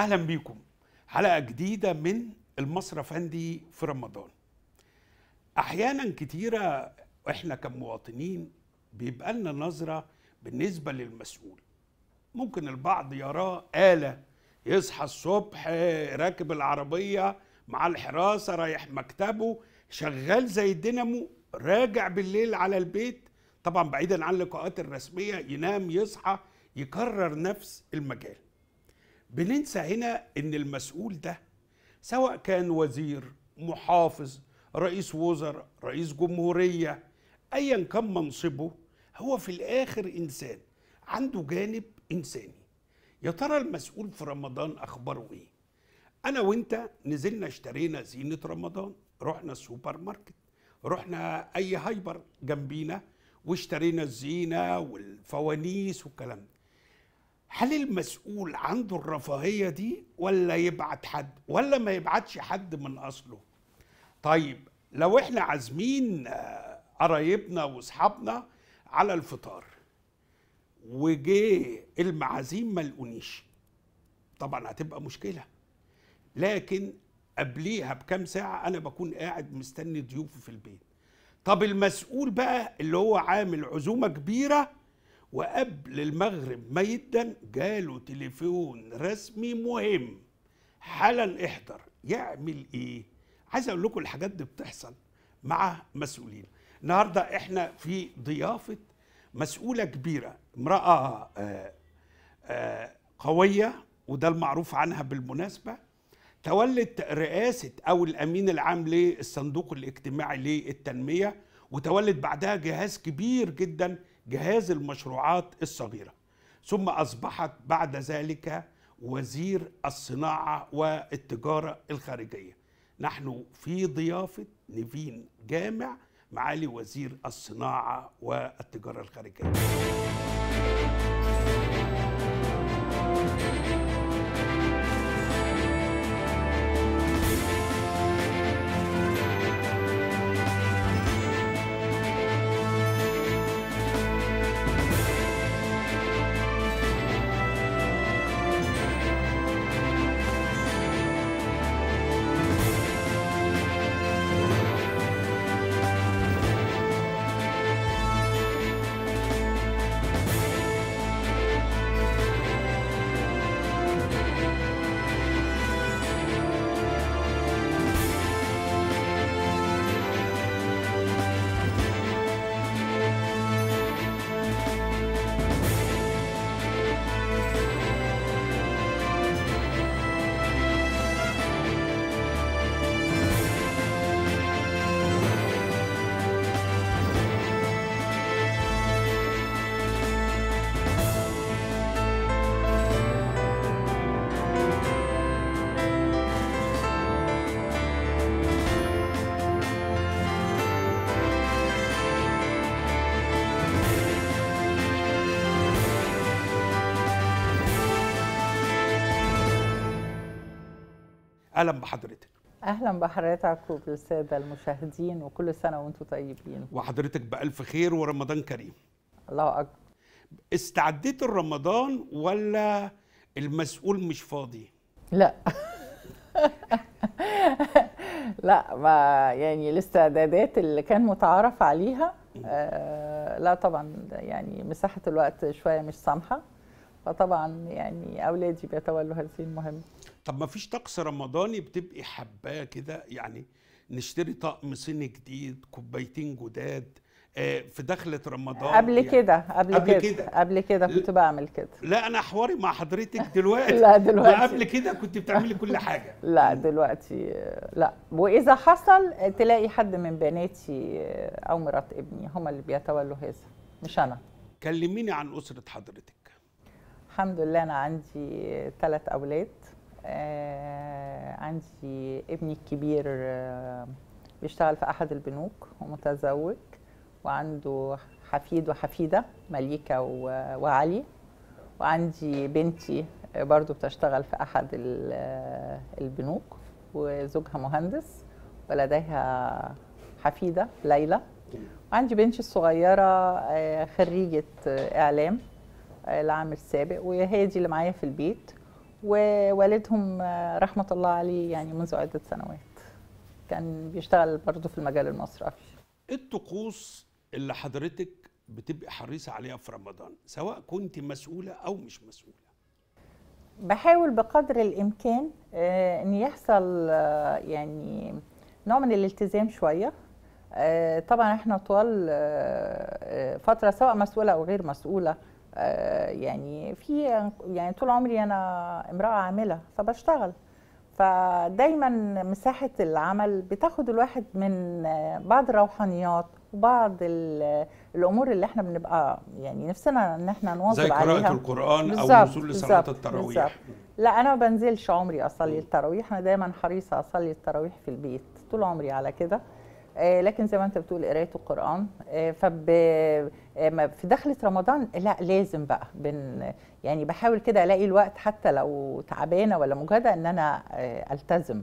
اهلا بيكم حلقه جديده من المصرف عندي في رمضان احيانا كتيره احنا كمواطنين بيبقى لنا نظره بالنسبه للمسؤول ممكن البعض يراه آلة يصحى الصبح راكب العربية مع الحراسة رايح مكتبه شغال زي الدينامو راجع بالليل على البيت طبعا بعيدا عن اللقاءات الرسمية ينام يصحى يكرر نفس المجال بننسى هنا ان المسؤول ده سواء كان وزير محافظ رئيس وزراء رئيس جمهوريه ايا كان منصبه هو في الاخر انسان عنده جانب انساني يا ترى المسؤول في رمضان اخباره ايه انا وانت نزلنا اشترينا زينه رمضان رحنا السوبر ماركت رحنا اي هايبر جنبينا واشترينا الزينه والفوانيس والكلام ده هل المسؤول عنده الرفاهيه دي ولا يبعت حد ولا ما يبعتش حد من اصله طيب لو احنا عازمين آه، قرايبنا واصحابنا على الفطار وجي المعازيم ما لقونيش طبعا هتبقى مشكله لكن قبليها بكام ساعه انا بكون قاعد مستني ضيوفي في البيت طب المسؤول بقى اللي هو عامل عزومه كبيره وقبل المغرب ما يدن جاله تليفون رسمي مهم حالا احضر يعمل ايه عايز اقول لكم الحاجات دي بتحصل مع مسؤولين النهارده احنا في ضيافه مسؤوله كبيره امراه آآ آه، آآ آه، قويه وده المعروف عنها بالمناسبه تولت رئاسه او الامين العام للصندوق الاجتماعي للتنميه وتولت بعدها جهاز كبير جدا جهاز المشروعات الصغيرة ثم أصبحت بعد ذلك وزير الصناعة والتجارة الخارجية نحن في ضيافة نيفين جامع معالي وزير الصناعة والتجارة الخارجية اهلا بحضرتك اهلا بحضرتك وبالساده المشاهدين وكل سنه وانتم طيبين وحضرتك بالف خير ورمضان كريم الله اكبر استعديت الرمضان ولا المسؤول مش فاضي لا لا ما يعني الاستعدادات اللي كان متعارف عليها آه لا طبعا يعني مساحه الوقت شويه مش سامحه فطبعا يعني اولادي بيتولوا هذه المهمه طب ما فيش طقس رمضاني بتبقي حباه كده يعني نشتري طقم صيني جديد كوبايتين جداد آه، في دخلة رمضان قبل يعني. كده قبل, قبل كده قبل كده كنت بعمل كده لا انا حواري مع حضرتك دلوقتي لا دلوقتي قبل كده كنت بتعملي كل حاجة لا دلوقتي لا واذا حصل تلاقي حد من بناتي آه، او مرات ابني هما اللي بيتولوا هذا مش انا كلميني عن اسرة حضرتك الحمد لله انا عندي ثلاث اولاد آه، عندي ابني الكبير آه، بيشتغل في احد البنوك ومتزوج وعنده حفيد وحفيده مليكه وعلي وعندي بنتي برضو بتشتغل في احد آه، البنوك وزوجها مهندس ولديها حفيده ليلى وعندي بنتي الصغيره خريجه اعلام العام السابق وهي دي اللي معايا في البيت ووالدهم آه، رحمه الله عليه يعني منذ عده سنوات كان بيشتغل برضه في المجال المصرفي إيه الطقوس اللي حضرتك بتبقي حريصه عليها في رمضان سواء كنت مسؤوله او مش مسؤوله بحاول بقدر الامكان آه، ان يحصل آه، يعني نوع من الالتزام شويه طبعا احنا طوال فتره سواء مسؤوله او غير مسؤوله آه، يعني في يعني طول عمري انا امراه عامله فبشتغل فدايما مساحه العمل بتاخد الواحد من آه، بعض الروحانيات وبعض آه، الامور اللي احنا بنبقى يعني نفسنا ان احنا نواظب عليها زي قراءه القران او الوصول لصلاه التراويح لا انا ما بنزلش عمري اصلي التراويح انا دايما حريصه اصلي التراويح في البيت طول عمري على كده آه، لكن زي ما انت بتقول قرايه القران آه، فب آه، في دخله رمضان لا لازم بقى بن يعني بحاول كده الاقي الوقت حتى لو تعبانه ولا مجهده ان انا التزم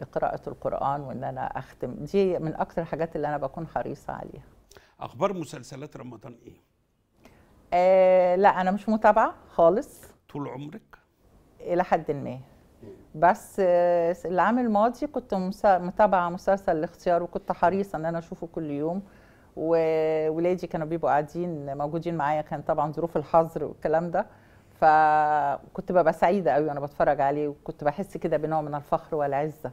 بقراءه القران وان انا اختم دي من اكثر الحاجات اللي انا بكون حريصه عليها اخبار مسلسلات رمضان ايه آه لا انا مش متابعه خالص طول عمرك الى حد ما بس آه، العام الماضي كنت متابعه مسلسل الاختيار وكنت حريصه ان انا اشوفه كل يوم وولادي كانوا بيبقوا قاعدين موجودين معايا كان طبعا ظروف الحظر والكلام ده فكنت ببقى سعيده قوي وانا بتفرج عليه وكنت بحس كده بنوع من الفخر والعزه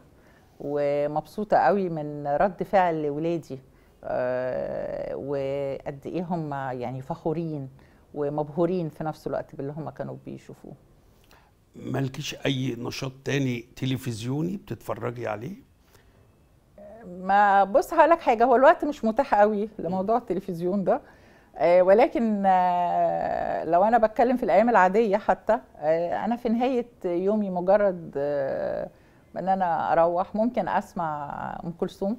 ومبسوطه قوي من رد فعل ولادي آه، وقد ايه هم يعني فخورين ومبهورين في نفس الوقت باللي هم كانوا بيشوفوه مالكيش اي نشاط تاني تلفزيوني بتتفرجي عليه ما بص هقول لك حاجه هو الوقت مش متاح قوي لموضوع التلفزيون ده آه، ولكن آه، لو انا بتكلم في الايام العاديه حتى آه، انا في نهايه يومي مجرد ان انا اروح ممكن اسمع ام كلثوم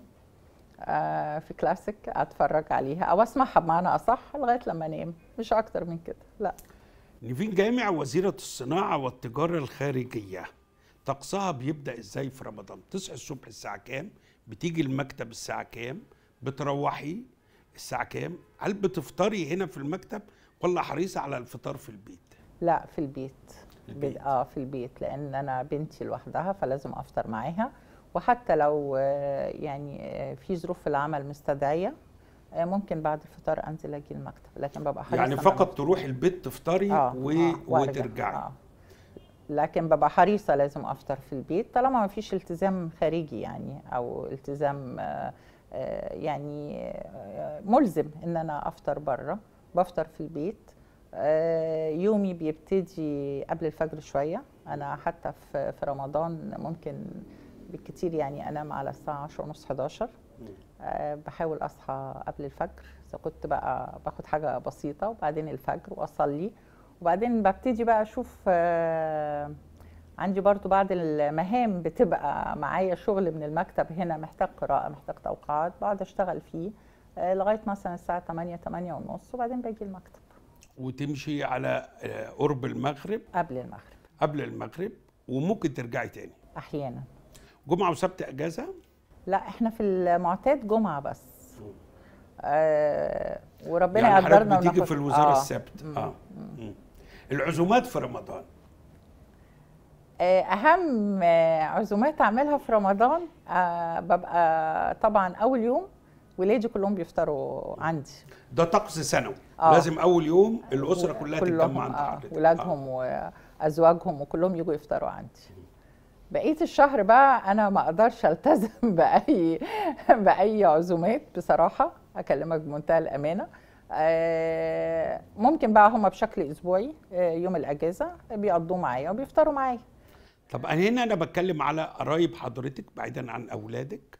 في كلاسيك اتفرج عليها او اسمعها بمعنى اصح لغايه لما انام مش اكتر من كده لا نيفين جامع وزيرة الصناعة والتجارة الخارجية طقسها بيبدأ ازاي في رمضان؟ تصحي الصبح الساعة كام؟ بتيجي المكتب الساعة كام؟ بتروحي الساعة كام؟ هل بتفطري هنا في المكتب ولا حريصة على الفطار في البيت؟ لا في البيت, البيت. اه في البيت لأن أنا بنتي لوحدها فلازم أفطر معاها وحتى لو آه، يعني آه، في ظروف العمل مستدعية آه، ممكن بعد الفطار انزل اجي المكتب لكن ببقى حريصه يعني فقط تروح البيت تفطري آه و... آه وترجعي آه. لكن ببقى حريصه لازم افطر في البيت طالما ما فيش التزام خارجي يعني او التزام آه، آه، يعني ملزم ان انا افطر بره بفطر في البيت يومي بيبتدي قبل الفجر شويه انا حتى في رمضان ممكن بالكثير يعني انام على الساعه 10 ونص 11 آه، بحاول اصحى قبل الفجر اذا كنت بقى باخد حاجه بسيطه وبعدين الفجر واصلي وبعدين ببتدي بقى اشوف آه، عندي برضو بعض المهام بتبقى معايا شغل من المكتب هنا محتاج قراءه محتاج توقيعات بقعد اشتغل فيه آه، لغايه مثلا الساعه 8 8 ونص وبعدين باجي المكتب وتمشي على قرب المغرب قبل المغرب قبل المغرب وممكن ترجعي تاني احيانا جمعه وسبت اجازه لا احنا في المعتاد جمعه بس آه وربنا يعني يقدرنا بتيجي في الوزاره آه. السبت اه مم. العزومات في رمضان آه، اهم عزومات اعملها في رمضان أه ببقى طبعا اول يوم ولادي كلهم بيفطروا عندي ده طقس سنوي آه. لازم اول يوم الاسره كلها تتجمع عند آه،, آه. ولادهم آه. وازواجهم وكلهم يجوا يفطروا عندي بقيه الشهر بقى انا ما اقدرش التزم باي باي عزومات بصراحه اكلمك بمنتهى الامانه آه، ممكن بقى هما بشكل اسبوعي آه، يوم الاجازه بيقضوا معايا وبيفطروا معايا طب انا هنا انا بتكلم على قرايب حضرتك بعيدا عن اولادك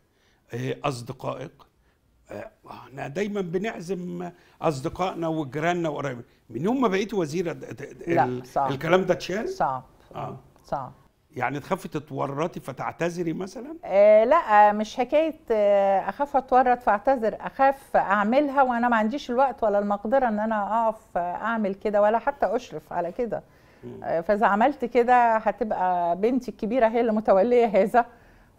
آه، اصدقائك احنا دايما بنعزم اصدقائنا وجيراننا وقرايبنا من يوم ما بقيت وزيره لا صعب. الكلام ده اتشال صعب آه. صعب يعني تخافي تتورطي فتعتذري مثلا؟ آه لا مش حكايه آه اخاف اتورط فاعتذر اخاف اعملها وانا ما عنديش الوقت ولا المقدره ان انا اقف اعمل كده ولا حتى اشرف على كده آه فاذا عملت كده هتبقى بنتي الكبيره هي اللي متوليه هذا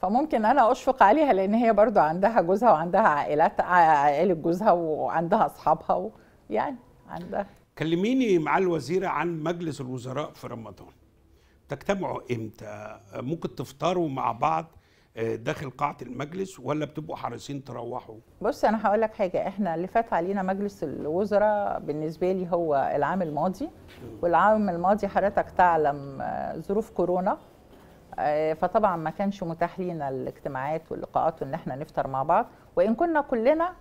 فممكن انا اشفق عليها لان هي برضو عندها جوزها وعندها عائلات عائله جوزها وعندها اصحابها يعني عندها كلميني مع الوزيره عن مجلس الوزراء في رمضان تجتمعوا امتى ممكن تفطروا مع بعض آه، داخل قاعه المجلس ولا بتبقوا حريصين تروحوا بص انا هقول لك حاجه احنا اللي فات علينا مجلس الوزراء بالنسبه لي هو العام الماضي والعام الماضي حضرتك تعلم آه، ظروف كورونا آه، فطبعا ما كانش متاح لينا الاجتماعات واللقاءات وان احنا نفطر مع بعض وان كنا كلنا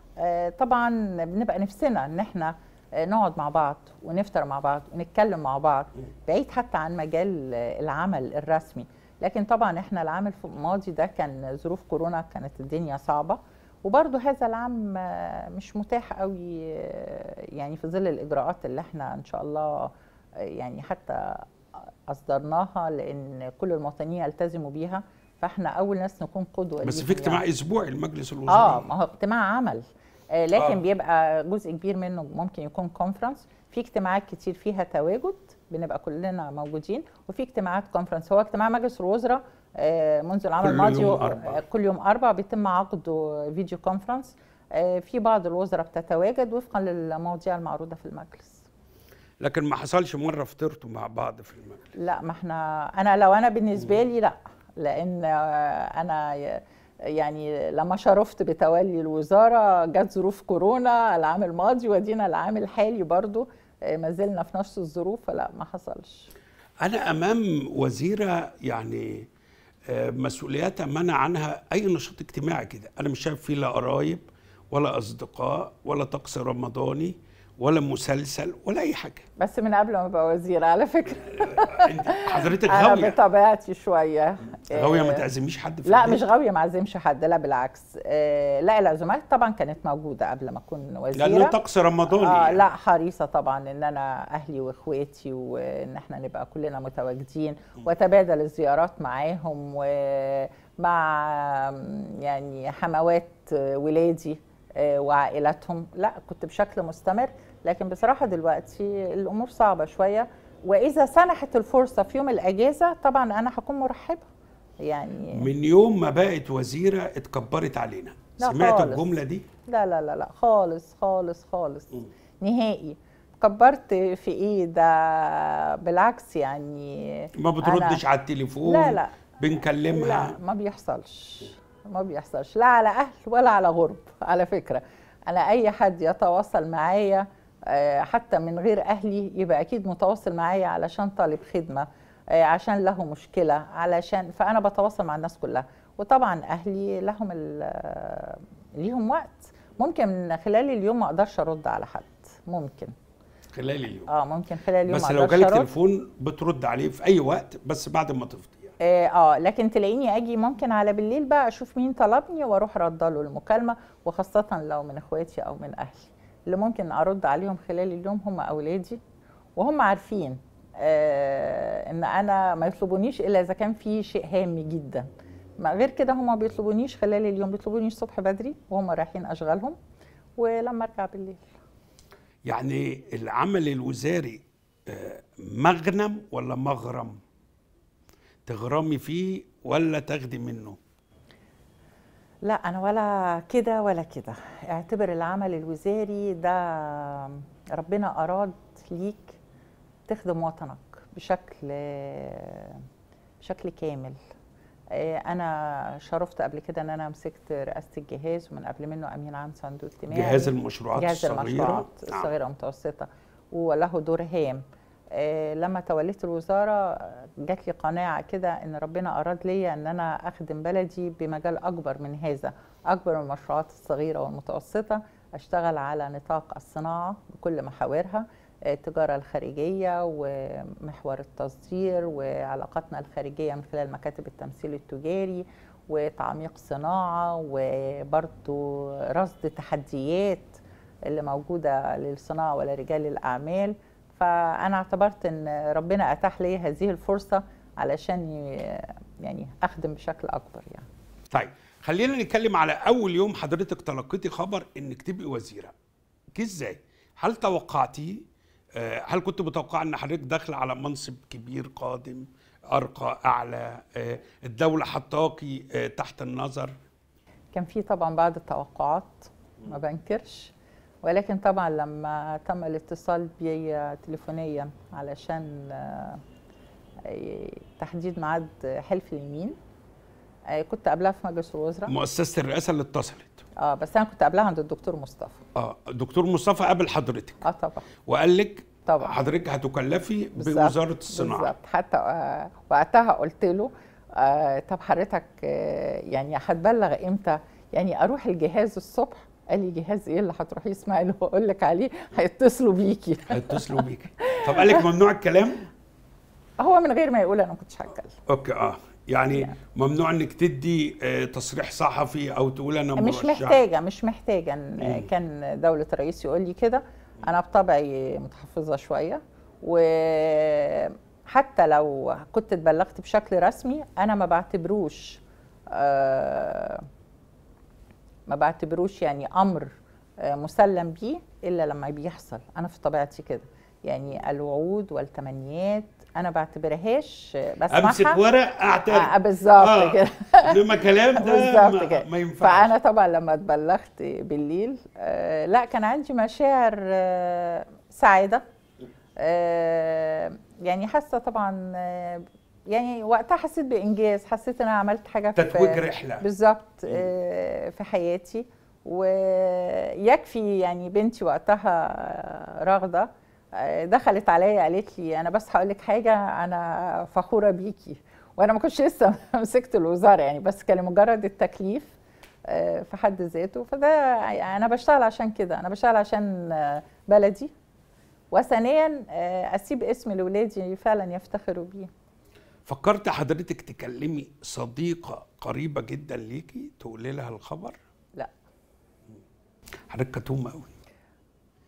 طبعا بنبقى نفسنا ان احنا نقعد مع بعض ونفطر مع بعض ونتكلم مع بعض بعيد حتى عن مجال العمل الرسمي لكن طبعا احنا العام الماضي ده كان ظروف كورونا كانت الدنيا صعبه وبرضه هذا العام مش متاح قوي يعني في ظل الاجراءات اللي احنا ان شاء الله يعني حتى اصدرناها لان كل المواطنين يلتزموا بيها فاحنا اول ناس نكون قدوه بس في اجتماع يعني. اسبوعي المجلس الوزراء اه ما هو اجتماع عمل آه، لكن آه. بيبقى جزء كبير منه ممكن يكون كونفرنس في اجتماعات كتير فيها تواجد بنبقى كلنا موجودين وفي اجتماعات كونفرنس هو اجتماع مجلس الوزراء آه، منذ العام الماضي يوم أربع. آه، كل يوم أربع بيتم عقده فيديو كونفرنس في بعض الوزراء بتتواجد وفقا للمواضيع المعروضة في المجلس لكن ما حصلش مرة فطرتوا مع بعض في المجلس لا ما احنا أنا لو أنا بالنسبة لي لا لأن أنا يعني لما شرفت بتولي الوزاره جت ظروف كورونا العام الماضي ودينا العام الحالي برضو آه، ما زلنا في نفس الظروف فلا ما حصلش انا امام وزيره يعني آه، مسؤولياتها منع عنها اي نشاط اجتماعي كده انا مش شايف فيه لا قرايب ولا اصدقاء ولا طقس رمضاني ولا مسلسل ولا اي حاجه بس من قبل ما ابقى وزير على فكره حضرتك غاويه انا بطبيعتي شويه غاويه ما آه، تعزميش حد في لا مش غاويه ما اعزمش حد لا بالعكس آه، لا العزومات طبعا كانت موجوده قبل ما اكون وزيره لانه طقس رمضاني آه يعني. لا حريصه طبعا ان انا اهلي واخواتي وان احنا نبقى كلنا متواجدين واتبادل الزيارات معاهم ومع يعني حموات ولادي آه، وعائلاتهم لا كنت بشكل مستمر لكن بصراحة دلوقتي الأمور صعبة شوية وإذا سنحت الفرصة في يوم الأجازة طبعا أنا هكون مرحبة يعني من يوم ما بقت وزيرة اتكبرت علينا سمعت خالص. الجملة دي؟ لا لا لا لا خالص خالص خالص م. نهائي كبرت في ايه ده بالعكس يعني ما بتردش على التليفون لا لا بنكلمها لا ما بيحصلش ما بيحصلش لا على اهل ولا على غرب على فكره انا اي حد يتواصل معايا آه، حتى من غير اهلي يبقى اكيد متواصل معايا علشان طالب خدمه آه، عشان له مشكله علشان فانا بتواصل مع الناس كلها وطبعا اهلي لهم آه، ليهم وقت ممكن خلال اليوم ما اقدرش ارد على حد ممكن خلال اليوم اه ممكن خلال اليوم بس لو جالك تليفون بترد عليه في اي وقت بس بعد ما تفضي اه, آه لكن تلاقيني اجي ممكن على بالليل بقى اشوف مين طلبني واروح رد له المكالمه وخاصه لو من اخواتي او من اهلي اللي ممكن ارد عليهم خلال اليوم هم اولادي وهم عارفين آه ان انا ما يطلبونيش الا اذا كان في شيء هام جدا ما غير كده هم ما بيطلبونيش خلال اليوم بيطلبوني الصبح بدري وهم رايحين اشغالهم ولما ارجع بالليل يعني العمل الوزاري آه، مغنم ولا مغرم تغرمي فيه ولا تاخدي منه لا انا ولا كده ولا كده اعتبر العمل الوزاري ده ربنا اراد ليك تخدم وطنك بشكل بشكل كامل آه، انا شرفت قبل كده ان انا مسكت رئاسه الجهاز ومن قبل منه امين عام صندوق اجتماعي جهاز المشروعات جهاز الصغيره جهاز المشروعات نعم. الصغيره والمتوسطه وله دور هام آه، لما توليت الوزاره آه، جات لي قناعه كده ان ربنا اراد ليا ان انا اخدم بلدي بمجال اكبر من هذا اكبر من المشروعات الصغيره والمتوسطه اشتغل على نطاق الصناعه بكل محاورها آه، التجارة الخارجية ومحور التصدير وعلاقاتنا الخارجية من خلال مكاتب التمثيل التجاري وتعميق صناعة وبرضو رصد تحديات اللي موجودة للصناعة ولرجال الأعمال فانا اعتبرت ان ربنا اتاح لي هذه الفرصه علشان يعني اخدم بشكل اكبر يعني طيب خلينا نتكلم على اول يوم حضرتك تلقيتي خبر انك تبقي وزيره جه ازاي هل توقعتي آه، هل كنت متوقع ان حضرتك داخله على منصب كبير قادم ارقى اعلى آه، الدوله حطاكي آه، تحت النظر كان في طبعا بعض التوقعات ما بنكرش ولكن طبعا لما تم الاتصال بي تليفونيا علشان آه، تحديد ميعاد حلف اليمين آه، كنت قبلها في مجلس الوزراء مؤسسه الرئاسه اللي اتصلت اه بس انا كنت قبلها عند الدكتور مصطفى اه الدكتور مصطفى قابل حضرتك اه طبعا وقال لك طبعا حضرتك هتكلفي بوزاره الصناعه بالظبط حتى آه وقتها قلت له آه طب حضرتك آه يعني هتبلغ امتى يعني اروح الجهاز الصبح قال لي جهاز ايه اللي هتروحي اسمعي اللي بقول لك عليه هيتصلوا بيكي هيتصلوا بيكي طب قال لك ممنوع الكلام هو من غير ما يقول انا ما كنتش هتكلم اوكي اه يعني لا. يعني. ممنوع انك تدي آه، تصريح صحفي او تقول انا مش محتاجه مش محتاجه إن كان دوله الرئيس يقول لي كده انا بطبعي متحفظه شويه وحتى لو كنت اتبلغت بشكل رسمي انا ما بعتبروش آه ما بعتبروش يعني امر آه، مسلم بيه الا لما بيحصل انا في طبيعتي كده يعني الوعود والتمنيات انا بعتبرهاش آه، بسمعها امسك ورق اعترف آه، بالظبط آه. كده لما كلام ده بالظبط كده ما ينفعش فانا طبعا لما اتبلغت بالليل آه لا كان عندي مشاعر آه سعاده آه يعني حاسه طبعا آه يعني وقتها حسيت بانجاز حسيت ان انا عملت حاجه في تتويج رحله بالظبط آه، في حياتي ويكفي يعني بنتي وقتها رغده آه، دخلت عليا قالت لي انا بس هقول لك حاجه انا فخوره بيكي وانا ما كنتش لسه مسكت الوزاره يعني بس كان مجرد التكليف آه، في حد ذاته فده يعني انا بشتغل عشان كده انا بشتغل عشان بلدي وثانيا اسيب اسم لاولادي فعلا يفتخروا بيه فكرت حضرتك تكلمي صديقه قريبه جدا ليكي تقولي لها الخبر لا حضرتك كتومه قوي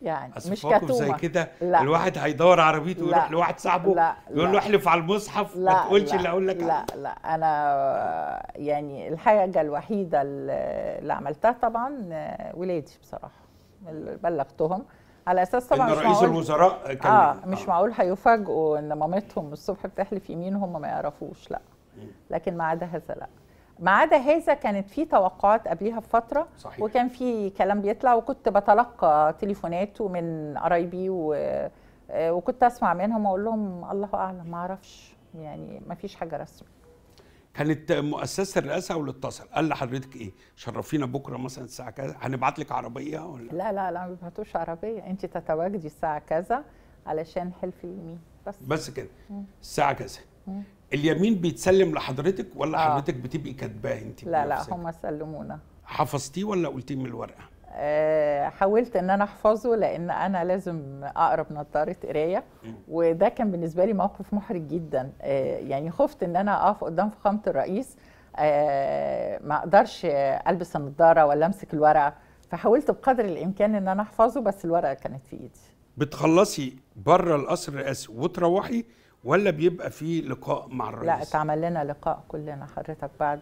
يعني مش كتومه زي كده الواحد هيدور عربيته ويروح لواحد صاحبه لا يقول له احلف على المصحف لا ما تقولش اللي اقول لك لا لا, لا انا يعني الحاجه الوحيده اللي عملتها طبعا آه، ولادي بصراحه بلغتهم على اساس طبعا إن رئيس معقول الوزراء آه، كان اه مش آه. معقول هيفاجئوا ان مامتهم الصبح بتحلف يمين هم ما يعرفوش لا لكن ما عدا هذا لا ما عدا هذا كانت في توقعات قبليها بفتره صحيح. وكان في كلام بيطلع وكنت بتلقى تليفونات من قرايبي و... آه، وكنت اسمع منهم واقول لهم الله اعلم ما اعرفش يعني ما فيش حاجه رسمي كانت مؤسسه الرئاسه هو اللي اتصل قال لحضرتك ايه شرفينا بكره مثلا الساعه كذا هنبعت لك عربيه ولا لا لا لا ما بيبعتوش عربيه انت تتواجدي الساعه كذا علشان حلف اليمين بس بس كده الساعه كذا اليمين بيتسلم لحضرتك ولا آه. حضرتك بتبقي كاتباه انت لا لا هم سلمونا حفظتيه ولا قلتيه من الورقه آه، حاولت ان انا احفظه لان انا لازم اقرب نظاره قرايه وده كان بالنسبه لي موقف محرج جدا آه، يعني خفت ان انا اقف قدام فخامه الرئيس آه، ما اقدرش البس النظاره ولا امسك الورقه فحاولت بقدر الامكان ان انا احفظه بس الورقه كانت في ايدي بتخلصي بره القصر الرئاسي وتروحي ولا بيبقى في لقاء مع الرئيس لا اتعمل لنا لقاء كلنا حضرتك بعد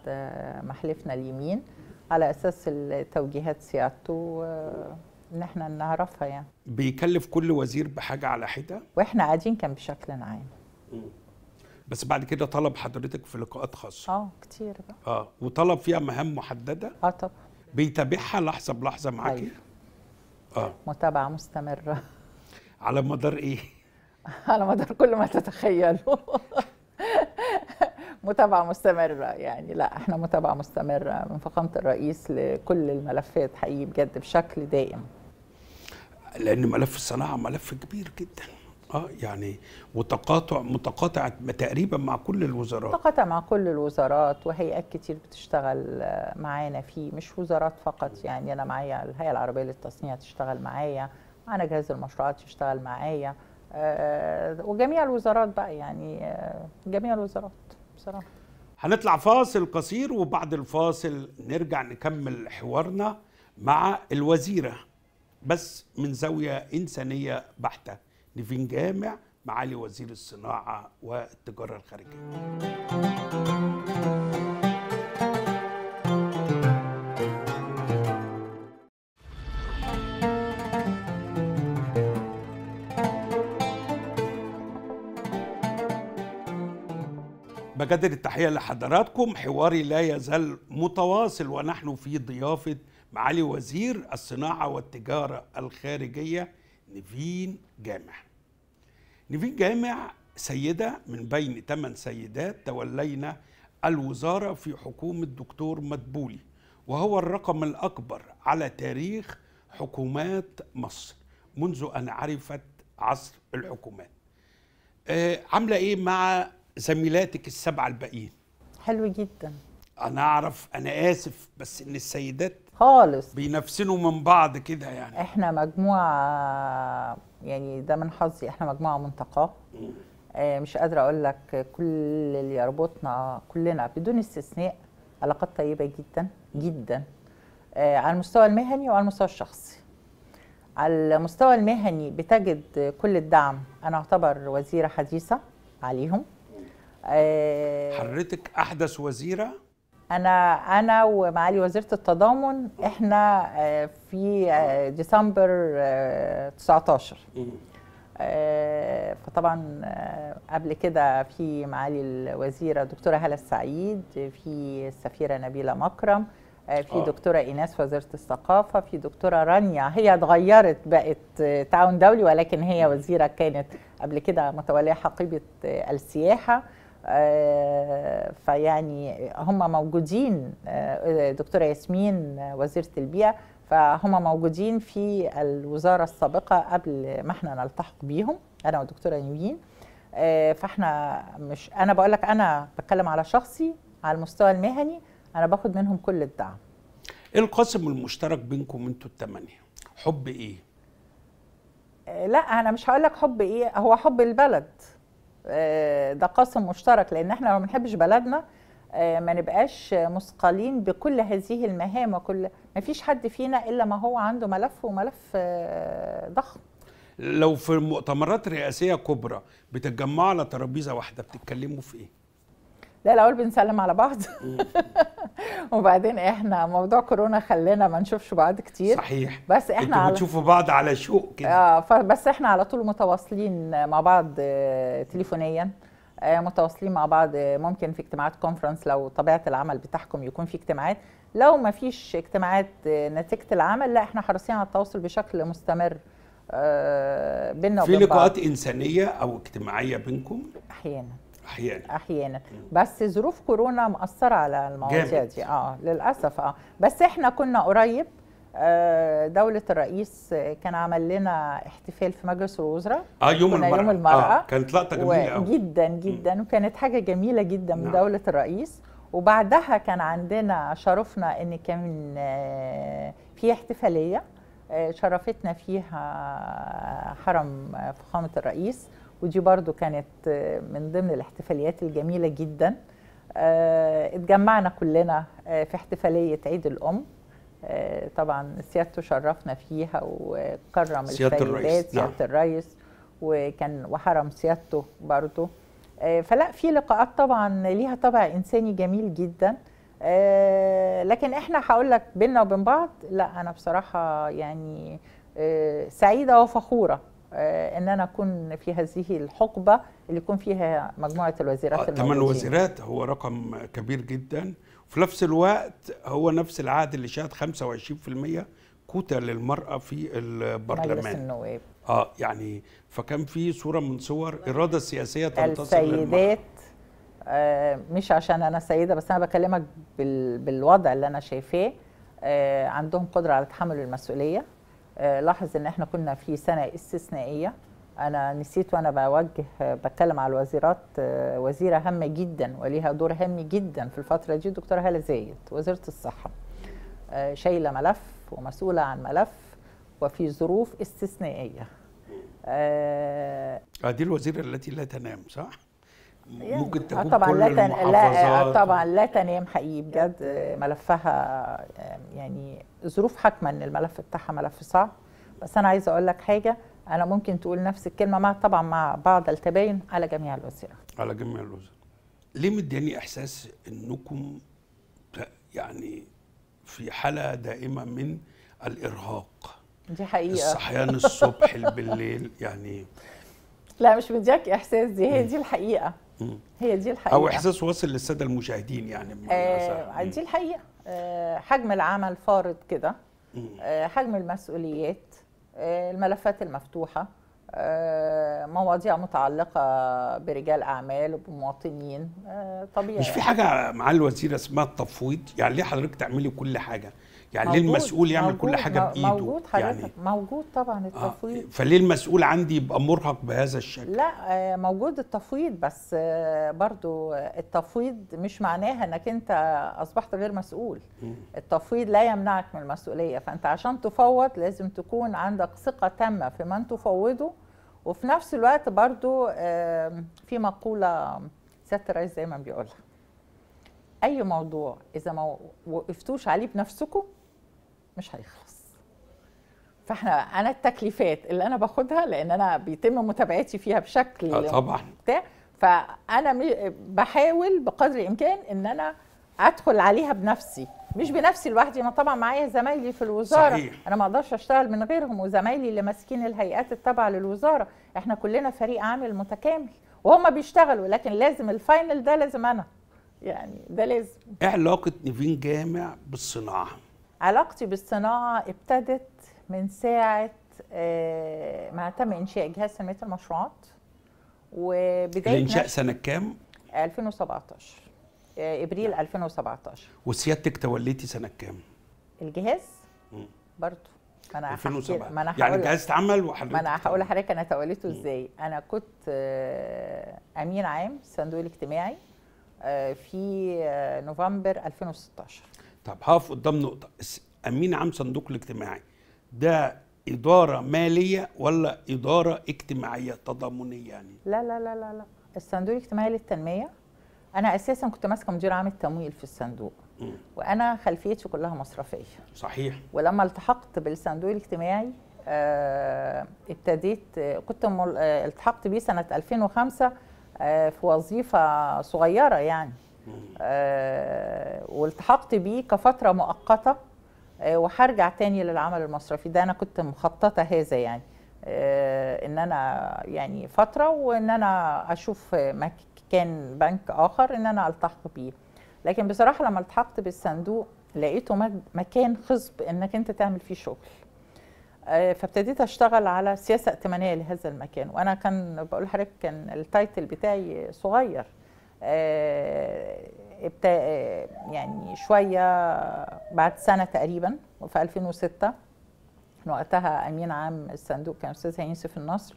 ما حلفنا اليمين على اساس التوجيهات سيادته اللي احنا نعرفها يعني بيكلف كل وزير بحاجه على حده واحنا قاعدين كان بشكل عام بس بعد كده طلب حضرتك في لقاءات خاصه اه كتير بقى اه وطلب فيها مهام محدده اه طبعا بيتابعها لحظه بلحظه معاكي أيوه. اه متابعه مستمره على مدار ايه على مدار كل ما تتخيله متابعه مستمره يعني لا احنا متابعه مستمره من فخامه الرئيس لكل الملفات حقيقي بجد بشكل دائم لان ملف الصناعه ملف كبير جدا اه يعني وتقاطع متقاطع تقريبا مع كل الوزارات متقاطع مع كل الوزارات وهيئات كتير بتشتغل آه، معانا فيه مش وزارات فقط يعني انا معايا الهيئه العربيه للتصنيع تشتغل معايا معانا جهاز المشروعات يشتغل معايا آه، وجميع الوزارات بقى يعني آه، جميع الوزارات بصراحه هنطلع فاصل قصير وبعد الفاصل نرجع نكمل حوارنا مع الوزيره بس من زاويه انسانيه بحته نيفين جامع معالي وزير الصناعه والتجاره الخارجيه مجدد التحية لحضراتكم حواري لا يزال متواصل ونحن في ضيافة معالي وزير الصناعة والتجارة الخارجية نيفين جامع نيفين جامع سيدة من بين ثمان سيدات تولينا الوزارة في حكومة دكتور مدبولي وهو الرقم الأكبر على تاريخ حكومات مصر منذ أن عرفت عصر الحكومات آه، عاملة إيه مع زميلاتك السبعه الباقيين حلو جدا انا اعرف انا اسف بس ان السيدات خالص بينفسنوا من بعض كده يعني احنا مجموعه يعني ده من حظي احنا مجموعه منتقاه آه، مش قادره اقول لك كل اللي يربطنا كلنا بدون استثناء علاقات طيبه جدا جدا آه، على المستوى المهني وعلى المستوى الشخصي على المستوى المهني بتجد كل الدعم انا اعتبر وزيره حديثه عليهم آه، حضرتك احدث وزيره انا انا ومعالي وزيره التضامن احنا آه، في آه، ديسمبر 19 فطبعا قبل كده في معالي الوزيره الدكتوره هلا السعيد في السفيره نبيله مكرم في آه. دكتوره ايناس وزيره الثقافه في دكتوره رانيا هي اتغيرت بقت تعاون دولي ولكن هي وزيره كانت قبل كده متوليه حقيبه السياحه آه، فيعني هم موجودين آه، دكتوره ياسمين آه، وزيره البيئه فهم موجودين في الوزاره السابقه قبل ما احنا نلتحق بيهم انا والدكتوره نيوين فاحنا مش انا بقول لك انا بتكلم على شخصي على المستوى المهني انا باخد منهم كل الدعم ايه القاسم المشترك بينكم انتوا الثمانيه حب ايه لا انا مش هقول لك حب ايه هو حب البلد آه، ده قاسم مشترك لان احنا لو ما بنحبش بلدنا آه، ما نبقاش مثقلين بكل هذه المهام وكل ما فيش حد فينا الا ما هو عنده ملف وملف آه، ضخم لو في مؤتمرات رئاسيه كبرى بتتجمعوا على ترابيزه واحده بتتكلموا في ايه لا الاول بنسلم على بعض وبعدين احنا موضوع كورونا خلانا ما نشوفش بعض كتير صحيح بس احنا على... بتشوفوا بعض على شوق كده اه بس احنا على طول متواصلين مع بعض آه، تليفونيا آه، متواصلين مع بعض آه، ممكن في اجتماعات كونفرنس لو طبيعه العمل بتاعكم يكون في اجتماعات لو ما فيش اجتماعات نتيجه العمل لا احنا حريصين على التواصل بشكل مستمر بينا وبين في لقاءات انسانيه او اجتماعيه بينكم احيانا احيانا احيانا بس ظروف كورونا مأثره على المواضيع دي اه للاسف اه بس احنا كنا قريب آه، دولة الرئيس كان عمل لنا احتفال في مجلس الوزراء اه يوم المرأة يوم المرأة آه كانت لقطة جميلة قوي جدا جدا م. وكانت حاجة جميلة جدا من نعم. دولة الرئيس وبعدها كان عندنا شرفنا ان كان آه، في احتفالية آه، شرفتنا فيها حرم فخامة الرئيس ودي برضو كانت من ضمن الاحتفاليات الجميلة جدا آه، اتجمعنا كلنا آه، في احتفالية عيد الأم آه، طبعا سيادته شرفنا فيها وكرم سيادة الرئيس نعم. سيادة نعم. الرئيس وكان وحرم سيادته برضو فلا في لقاءات طبعا ليها طبع انساني جميل جدا لكن احنا هقول لك بينا وبين بعض لا انا بصراحه يعني سعيده وفخوره آه، ان انا اكون في هذه الحقبه اللي يكون فيها مجموعه الوزيرات آه، ثمان وزيرات هو رقم كبير جدا وفي نفس الوقت هو نفس العهد اللي شهد 25% كوتا للمراه في البرلمان مجلس النواب اه يعني فكان في صوره من صور اراده سياسيه تنتصر السيدات آه مش عشان انا سيده بس انا بكلمك بال بالوضع اللي انا شايفاه آه عندهم قدره على تحمل المسؤوليه آه، لاحظ ان احنا كنا في سنه استثنائيه انا نسيت وانا بوجه آه، بتكلم على الوزيرات آه، وزيره هامه جدا وليها دور هام جدا في الفتره دي الدكتوره هاله زايد وزيره الصحه شايله ملف ومسؤوله عن ملف وفي ظروف استثنائيه آه دي الوزيره التي لا تنام صح يعني. ممكن آه، تكون طبعا كل لا تن... لا طبعا لا تنام حقيقي بجد آه، ملفها آه، يعني ظروف حاكمه ان الملف بتاعها ملف صعب بس انا عايزه اقول لك حاجه انا ممكن تقول نفس الكلمه مع طبعا مع بعض التباين على جميع الوزراء على جميع الوزراء ليه مدياني احساس انكم يعني في حاله دائمه من الارهاق دي حقيقه الصحيان الصبح بالليل يعني لا مش مدياك احساس دي هي دي الحقيقه هي دي الحقيقه او احساس واصل للساده المشاهدين يعني آه دي الحقيقه آه حجم العمل فارض كده آه حجم المسؤوليات آه الملفات المفتوحه آه مواضيع متعلقه برجال اعمال وبمواطنين آه طبيعي مش في حاجه مع الوزيره اسمها التفويض يعني ليه حضرتك تعملي كل حاجه يعني ليه المسؤول يعمل موجود. كل حاجه بايده موجود حضرتك يعني موجود طبعا آه، التفويض آه. فليه المسؤول عندي يبقى مرهق بهذا الشكل لا آه، موجود التفويض بس آه، برضو التفويض مش معناها انك انت اصبحت غير مسؤول م. التفويض لا يمنعك من المسؤوليه فانت عشان تفوض لازم تكون عندك ثقه تامه في من تفوضه وفي نفس الوقت برضو في مقوله سياده الرئيس دايما بيقولها اي موضوع اذا ما وقفتوش عليه بنفسكم مش هيخلص فاحنا انا التكليفات اللي انا باخدها لان انا بيتم متابعتي فيها بشكل آه طبعا بتاع فانا بحاول بقدر الامكان ان انا ادخل عليها بنفسي مش بنفسي لوحدي انا طبعا معايا زمايلي في الوزاره صحيح. انا ما اقدرش اشتغل من غيرهم وزمايلي اللي ماسكين الهيئات التابعه للوزاره احنا كلنا فريق عامل متكامل وهم بيشتغلوا لكن لازم الفاينل ده لازم انا يعني ده لازم ايه علاقه نيفين جامع بالصناعه علاقتي بالصناعة ابتدت من ساعة آه، ما تم إنشاء جهاز تنمية المشروعات وبداية الإنشاء سنة كام؟ 2017 آه، إبريل 2017 نعم. وسيادتك توليتي سنة كام؟ الجهاز؟ برضه ما انا 2007 ما انا يعني الجهاز اتعمل وحضرتك ما انا هقول لحضرتك انا توليته ازاي انا كنت آه، امين عام صندوق الاجتماعي في نوفمبر 2016 طب هقف قدام نقطه امين عام صندوق الاجتماعي ده اداره ماليه ولا اداره اجتماعيه تضامنيه يعني لا لا لا لا لا الصندوق الاجتماعي للتنميه انا اساسا كنت ماسكه مدير عام التمويل في الصندوق وانا خلفيتي كلها مصرفيه صحيح ولما التحقت بالصندوق الاجتماعي آه، ابتديت كنت آه، التحقت بيه سنه 2005 آه، في وظيفه صغيره يعني آه، والتحقت بيه كفتره مؤقته آه، وهرجع تاني للعمل المصرفي ده انا كنت مخططه هذا يعني آه، ان انا يعني فتره وان انا اشوف مكان بنك اخر ان انا التحق بيه لكن بصراحه لما التحقت بالصندوق لقيته مكان خصب انك انت تعمل فيه شغل فابتديت اشتغل على سياسه ائتمانيه لهذا المكان وانا كان بقول لحضرتك كان التايتل بتاعي صغير آه، آه، يعني شويه بعد سنه تقريبا في 2006 وقتها امين عام الصندوق كان استاذ هين يوسف النصر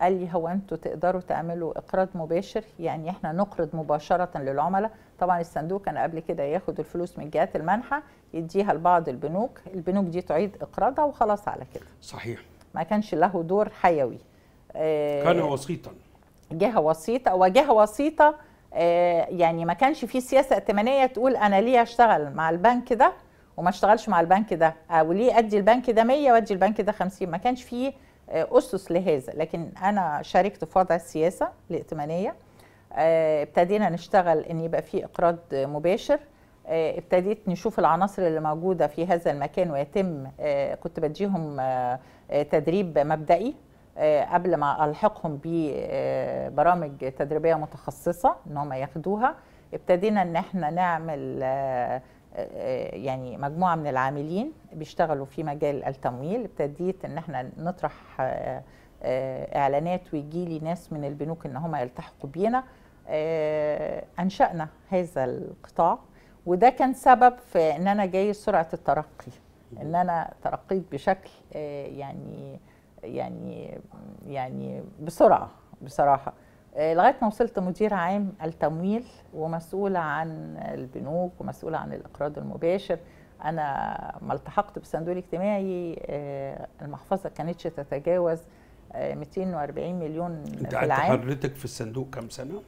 قال لي هو انتوا تقدروا تعملوا اقراض مباشر يعني احنا نقرض مباشره للعملاء طبعا الصندوق كان قبل كده ياخد الفلوس من جهات المنحه يديها لبعض البنوك البنوك دي تعيد اقراضها وخلاص على كده صحيح ما كانش له دور حيوي آه، كان وسيطا جهه وسيطه وجهه وسيطه آه، يعني ما كانش في سياسه ائتمانيه تقول انا ليه اشتغل مع البنك ده وما اشتغلش مع البنك ده او آه، ليه ادي البنك ده 100 وادي البنك ده 50 ما كانش في آه، اسس لهذا لكن انا شاركت في وضع السياسه الائتمانيه ابتدينا نشتغل ان يبقى في اقراض مباشر ابتديت نشوف العناصر اللي موجوده في هذا المكان ويتم كنت بديهم تدريب مبدئي آه، قبل ما الحقهم ببرامج تدريبيه متخصصه ان هم ياخدوها ابتدينا ان احنا نعمل آه، آه، يعني مجموعه من العاملين بيشتغلوا في مجال التمويل ابتديت ان احنا نطرح اعلانات ويجي لي ناس من البنوك ان هم يلتحقوا بينا انشانا هذا القطاع وده كان سبب في ان انا جاي سرعه الترقي ان انا ترقيت بشكل يعني يعني يعني بسرعه بصراحه آه، لغايه ما وصلت مدير عام التمويل ومسؤوله عن البنوك ومسؤوله عن الاقراض المباشر انا ما التحقت بالصندوق الاجتماعي آه، المحفظه كانتش تتجاوز 240 آه، مليون انت في العام حضرتك في الصندوق كام سنه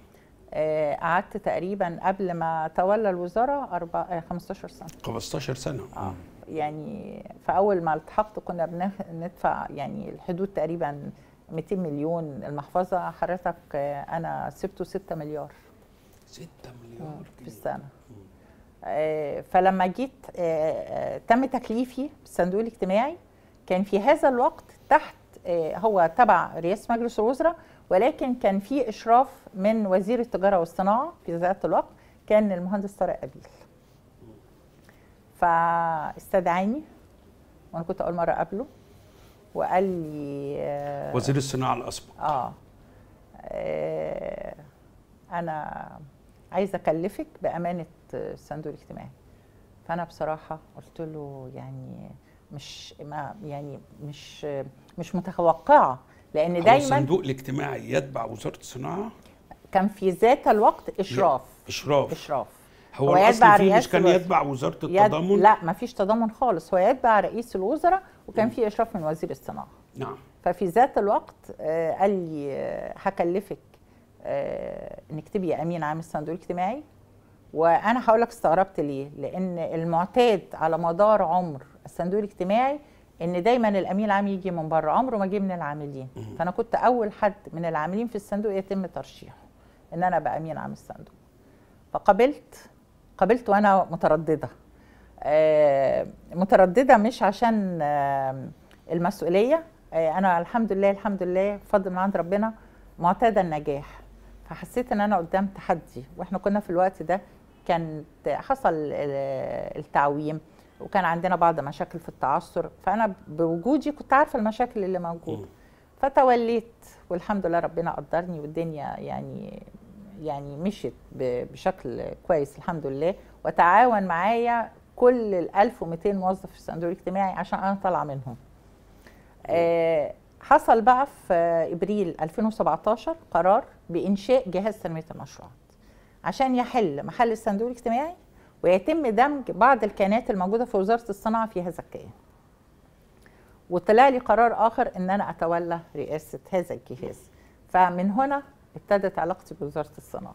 قعدت تقريبا قبل ما تولى الوزاره 15 سنه 15 سنه آه. يعني في اول ما التحقت كنا بندفع يعني الحدود تقريبا 200 مليون المحفظه حضرتك آه، انا سبته 6 مليار 6 مليار في السنه آه، فلما جيت آه، تم تكليفي بالصندوق الاجتماعي كان في هذا الوقت تحت هو تبع رئاسه مجلس الوزراء ولكن كان في اشراف من وزير التجاره والصناعه في ذات الوقت كان المهندس طارق قبيل فاستدعاني وانا كنت اول مره اقابله وقال لي آه، وزير الصناعه الاسبق اه, آه انا عايزه اكلفك بامانه الصندوق الاجتماعي فانا بصراحه قلت له يعني مش ما يعني مش مش متوقعه لان دايما الصندوق الاجتماعي يتبع وزاره الصناعه كان في ذات الوقت اشراف اشراف اشراف هو, يتبع فيه مش كان يتبع وزاره التضامن؟ لا ما فيش تضامن خالص هو يتبع رئيس الوزراء وكان في اشراف من وزير الصناعه. نعم ففي ذات الوقت آه، قال لي آه، هكلفك آه، انك تبقي امين عام الصندوق الاجتماعي وانا هقول لك استغربت ليه؟ لان المعتاد على مدار عمر الصندوق الاجتماعي ان دايما الامين العام يجي من بره عمره ما جه من العاملين فانا كنت اول حد من العاملين في الصندوق يتم ترشيحه ان انا ابقى امين عام الصندوق فقبلت قابلته وانا متردده آه، متردده مش عشان آه، المسؤوليه آه، انا الحمد لله الحمد لله بفضل من عند ربنا معتاده النجاح فحسيت ان انا قدام تحدي واحنا كنا في الوقت ده كان حصل التعويم وكان عندنا بعض مشاكل في التعثر فانا بوجودي كنت عارفه المشاكل اللي موجوده فتوليت والحمد لله ربنا قدرني والدنيا يعني يعني مشيت بشكل كويس الحمد لله وتعاون معايا كل ال 1200 موظف في الصندوق الاجتماعي عشان انا طالعه منهم. آه، حصل بقى في ابريل 2017 قرار بانشاء جهاز تنميه المشروعات عشان يحل محل الصندوق الاجتماعي ويتم دمج بعض الكيانات الموجوده في وزاره الصناعه في هذا الكيان. وطلع لي قرار اخر ان انا اتولى رئاسه هذا الجهاز. فمن هنا ابتدت علاقتي بوزاره الصناعه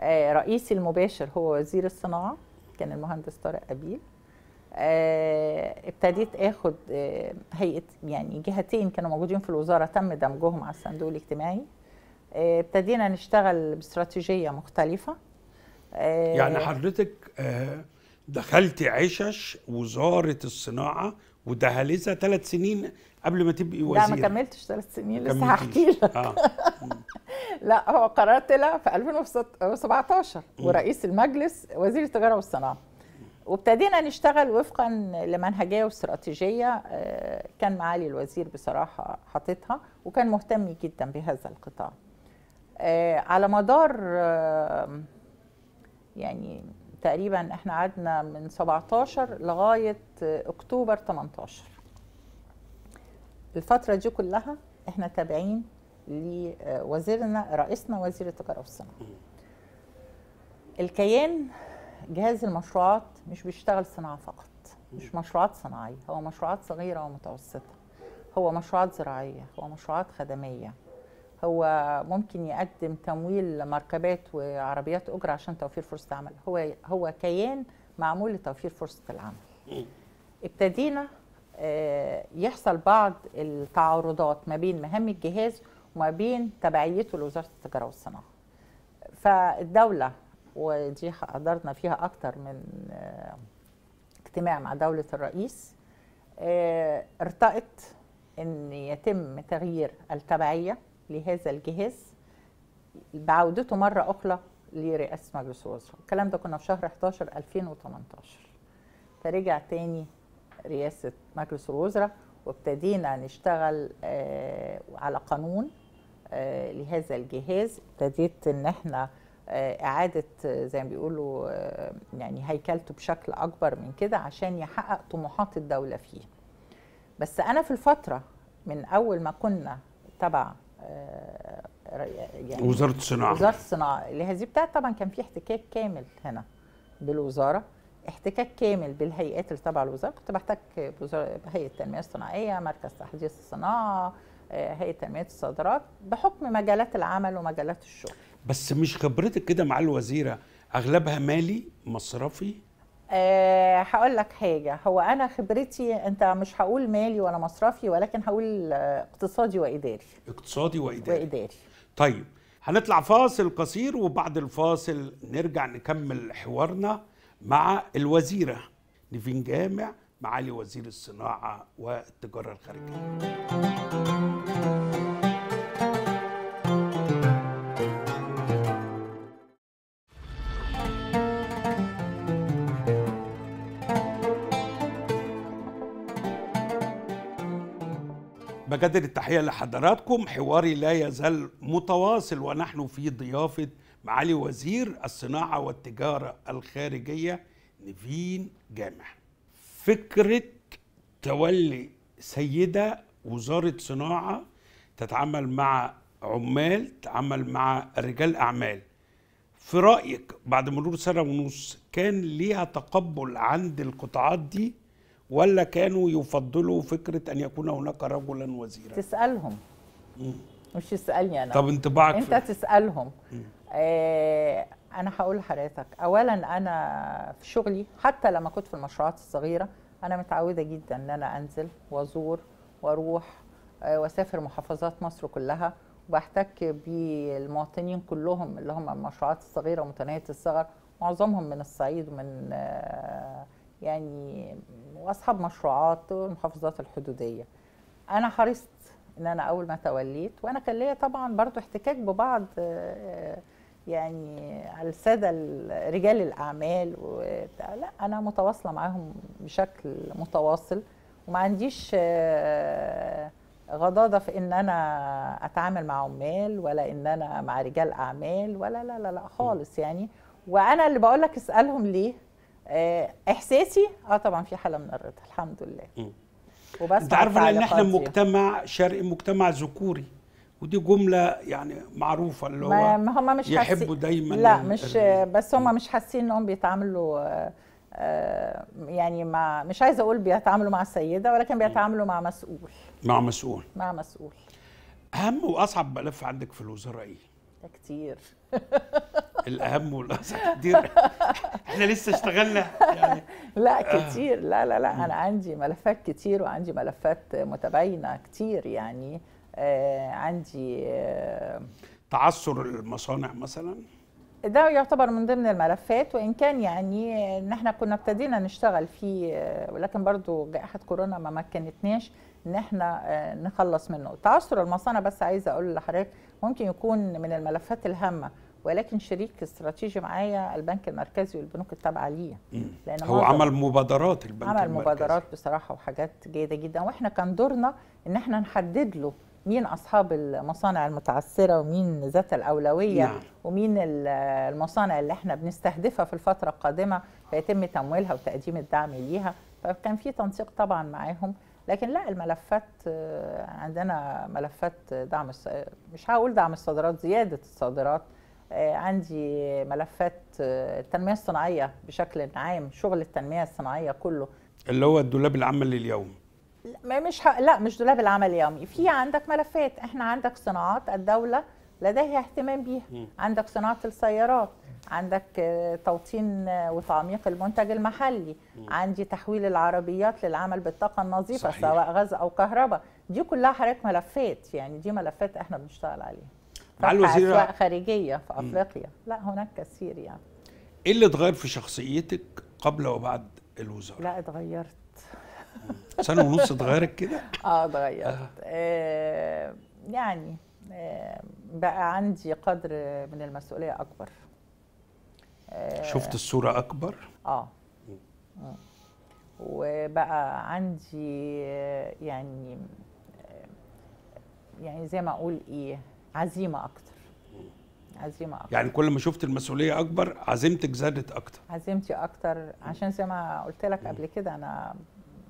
آه، رئيسي المباشر هو وزير الصناعه كان المهندس طارق قبيل آه، ابتديت اخد آه، هيئه يعني جهتين كانوا موجودين في الوزاره تم دمجهم على الصندوق الاجتماعي ابتدينا نشتغل باستراتيجيه مختلفه يعني حضرتك دخلتي عشش وزاره الصناعه ودهاليزها ثلاث سنين قبل ما تبقي وزيره لا ما كملتش ثلاث سنين لسه هحكي لك آه. لا هو قرار طلع في 2017 ورئيس المجلس وزير التجاره والصناعه وابتدينا نشتغل وفقا لمنهجيه واستراتيجيه آه، كان معالي الوزير بصراحه حاططها وكان مهتم جدا بهذا القطاع آه، على مدار آه، يعني تقريبا احنا قعدنا من 17 لغايه اكتوبر 18 الفتره دي كلها احنا تابعين لوزيرنا رئيسنا وزير التجاره والصناعه الكيان جهاز المشروعات مش بيشتغل صناعه فقط مش مشروعات صناعيه هو مشروعات صغيره ومتوسطه هو مشروعات زراعيه هو مشروعات خدميه هو ممكن يقدم تمويل مركبات وعربيات اجره عشان توفير فرصه عمل هو هو كيان معمول لتوفير فرصه العمل ابتدينا آه، يحصل بعض التعارضات ما بين مهام الجهاز وما بين تبعيته لوزاره التجاره والصناعه. فالدوله ودي حضرنا فيها اكتر من آه، اجتماع مع دوله الرئيس آه، ارتقت ان يتم تغيير التبعيه لهذا الجهاز بعودته مره اخرى لرئاسه مجلس الوزراء الكلام ده كنا في شهر 11 2018 فرجع تاني رئاسه مجلس الوزراء وابتدينا نشتغل آه، على قانون آه، لهذا الجهاز ابتديت ان احنا آه، اعاده زي ما بيقولوا يعني هيكلته بشكل اكبر من كده عشان يحقق طموحات الدوله فيه بس انا في الفتره من اول ما كنا تبع يعني وزاره الصناعه وزاره الصناعه اللي هذه بتاعت طبعا كان في احتكاك كامل هنا بالوزاره احتكاك كامل بالهيئات اللي تبع الوزاره كنت بحتك بهيئه التنميه الصناعيه مركز تحديث الصناعه آه، هيئه تنميه الصادرات بحكم مجالات العمل ومجالات الشغل بس مش خبرتك كده مع الوزيره اغلبها مالي مصرفي أه هقول لك حاجه هو انا خبرتي انت مش هقول مالي ولا مصرفي ولكن هقول آه، اقتصادي واداري اقتصادي واداري واداري طيب هنطلع فاصل قصير وبعد الفاصل نرجع نكمل حوارنا مع الوزيرة نيفين جامع معالي وزير الصناعة والتجارة الخارجية بجدد التحية لحضراتكم حواري لا يزال متواصل ونحن في ضيافة معالي وزير الصناعة والتجارة الخارجية نيفين جامع فكرة تولي سيدة وزارة صناعة تتعامل مع عمال تتعامل مع رجال أعمال في رأيك بعد مرور سنة ونص كان ليها تقبل عند القطاعات دي ولا كانوا يفضلوا فكرة أن يكون هناك رجلا وزيرا تسألهم مم. مش تسألني أنا طب انطباعك أنت تسألهم مم. آه، انا هقول لحضرتك اولا انا في شغلي حتى لما كنت في المشروعات الصغيره انا متعوده جدا ان انا انزل وازور واروح آه، واسافر محافظات مصر كلها وبحتك بالمواطنين كلهم اللي هم المشروعات الصغيره ومتناهيه الصغر معظمهم من الصعيد ومن آه، يعني واصحاب مشروعات المحافظات الحدوديه انا حرصت ان انا اول ما توليت وانا كان ليا طبعا برضو احتكاك ببعض يعني على الساده رجال الاعمال وبتاع لا انا متواصله معاهم بشكل متواصل وما عنديش آه، غضاضه في ان انا اتعامل مع عمال ولا ان انا مع رجال اعمال ولا لا لا لا خالص يعني وانا اللي بقول لك اسالهم ليه آه، احساسي اه طبعا في حاله من الرضا الحمد لله وبس انت عارفه ان احنا مجتمع شرقي مجتمع ذكوري ودي جملة يعني معروفة اللي هو ما هم مش يحبوا دايما لا مش بس هم مش حاسين انهم بيتعاملوا آه، آه، يعني مع مش عايزه اقول بيتعاملوا مع السيده ولكن بيتعاملوا مع مسؤول مع مسؤول مع مسؤول اهم واصعب ملف عندك في الوزاره ايه؟ كتير الاهم والاصعب كتير احنا لسه اشتغلنا يعني لا آه. كتير لا لا لا انا عندي ملفات كتير وعندي ملفات متباينه كتير يعني آه، عندي آه، تعثر المصانع مثلا ده يعتبر من ضمن الملفات وان كان يعني ان احنا كنا ابتدينا نشتغل فيه آه، ولكن برضو جائحه كورونا ما مكنتناش ان احنا نخلص منه تعثر المصانع بس عايزه اقول لحضرتك ممكن يكون من الملفات الهامه ولكن شريك استراتيجي معايا البنك المركزي والبنوك التابعه ليه لان هو عمل مبادرات البنك عمل المركزي. مبادرات بصراحه وحاجات جيده جدا واحنا كان دورنا ان احنا نحدد له مين اصحاب المصانع المتعثره ومين ذات الاولويه نعم. ومين المصانع اللي احنا بنستهدفها في الفتره القادمه فيتم تمويلها وتقديم الدعم ليها فكان في تنسيق طبعا معاهم لكن لا الملفات آه، عندنا ملفات دعم آه، مش هقول دعم الصادرات زياده الصادرات آه، عندي ملفات التنميه الصناعيه بشكل عام شغل التنميه الصناعيه كله اللي هو الدولاب العام لليوم ما مش ه... لا مش دولاب العمل اليومي في عندك ملفات احنا عندك صناعات الدوله لديها اهتمام بيها عندك صناعه السيارات عندك آه، توطين آه، وتعميق المنتج المحلي عندي تحويل العربيات للعمل بالطاقه النظيفه صحيح. سواء غاز او كهرباء دي كلها حضرتك ملفات يعني دي ملفات احنا بنشتغل عليها مع الوزير خارجيه في افريقيا م. لا هناك كثير يعني ايه اللي اتغير في شخصيتك قبل وبعد الوزاره لا اتغيرت سنه ونص اتغيرت كده اه اتغيرت آه. آه يعني آه بقى عندي قدر من المسؤوليه اكبر آه شفت الصوره اكبر اه, آه. وبقى عندي آه، يعني يعني زي ما اقول ايه عزيمه اكتر عزيمه اكتر يعني كل ما شفت المسؤوليه اكبر عزيمتك زادت اكتر عزيمتي اكتر عشان زي ما قلت لك قبل كده انا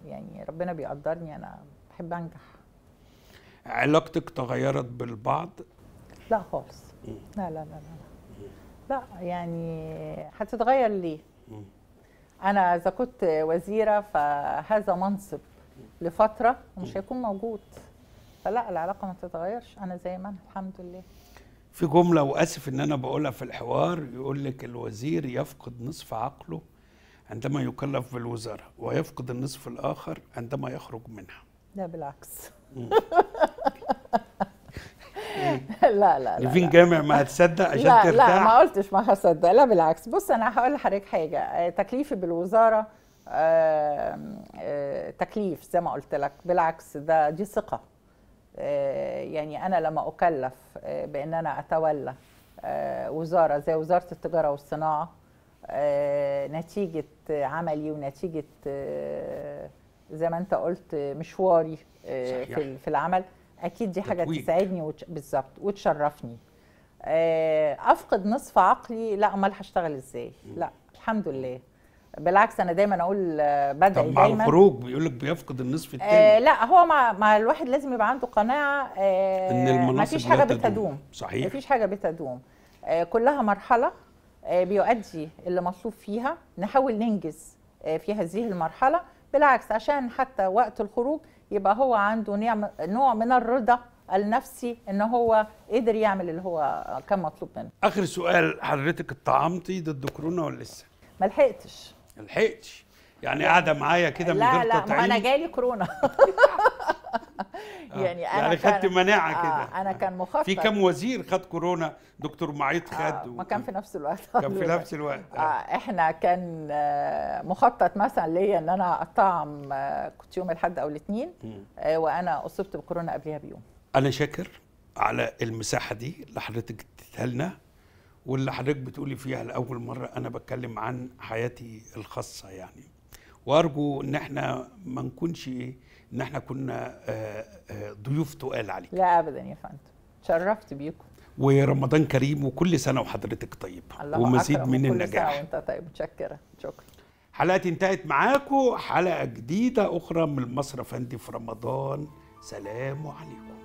يعني ربنا بيقدرني انا بحب انجح علاقتك تغيرت بالبعض لا خالص لا لا لا لا لا يعني هتتغير ليه انا اذا كنت وزيره فهذا منصب لفتره ومش هيكون موجود فلا العلاقه ما تتغيرش انا زي ما انا الحمد لله في جمله واسف ان انا بقولها في الحوار يقول لك الوزير يفقد نصف عقله عندما يكلف بالوزارة ويفقد النصف الآخر عندما يخرج منها لا بالعكس لا لا لا فين جامع ما هتصدق عشان لا ترتاح لا ما قلتش ما هصدق لا بالعكس بص انا هقول لحضرتك حاجه آه، تكليفي بالوزاره آه، تكليف زي ما قلت لك بالعكس ده دي ثقه آه، يعني انا لما اكلف بان انا اتولى وزاره زي وزاره التجاره والصناعه آه، نتيجه عملي ونتيجه آه، زي ما انت قلت مشواري آه، في في العمل اكيد دي حاجه تكوين. تساعدني بالظبط وتشرفني افقد نصف عقلي لا امال هشتغل ازاي لا الحمد لله بالعكس انا دايما اقول بدعي طب مع دايما الخروج بيقول لك بيفقد النصف الثاني آه لا هو مع مع الواحد لازم يبقى عنده قناعه آه ان المناصب مفيش حاجه بتدوم صحيح مفيش حاجه بتدوم آه كلها مرحله آه، بيؤدي اللي مطلوب فيها نحاول ننجز آه، في هذه المرحلة بالعكس عشان حتى وقت الخروج يبقى هو عنده نعم- نوع من الرضا النفسي ان هو قدر يعمل اللي هو كان مطلوب منه اخر سؤال حضرتك اتطعمتي ضد كورونا ولا لسه ما لحقتش لحقتش يعني قاعده معايا كده من غير لا لا انا جالي كورونا آه، يعني انا يعني خدت مناعه آه، كده آه انا كان آه. مخفف في كم وزير خد كورونا دكتور معيط خد آه ما كان في نفس الوقت كان في نفس الوقت آه. احنا كان مخطط مثلا ليا ان انا اطعم كنت يوم الاحد او الاثنين آه وانا اصبت بكورونا قبلها بيوم انا شاكر على المساحه دي اللي حضرتك اديتها لنا واللي حضرتك بتقولي فيها لاول مره انا بتكلم عن حياتي الخاصه يعني وارجو ان احنا ما نكونش ايه ان احنا كنا آه، آه، ضيوف تقال عليك لا ابدا يا فندم تشرفت بيكم ورمضان كريم وكل سنه وحضرتك طيب الله ومزيد من النجاح سنة وانت طيب متشكره شكرا حلقتي انتهت معاكم حلقه جديده اخرى من مصر فندي في رمضان سلام عليكم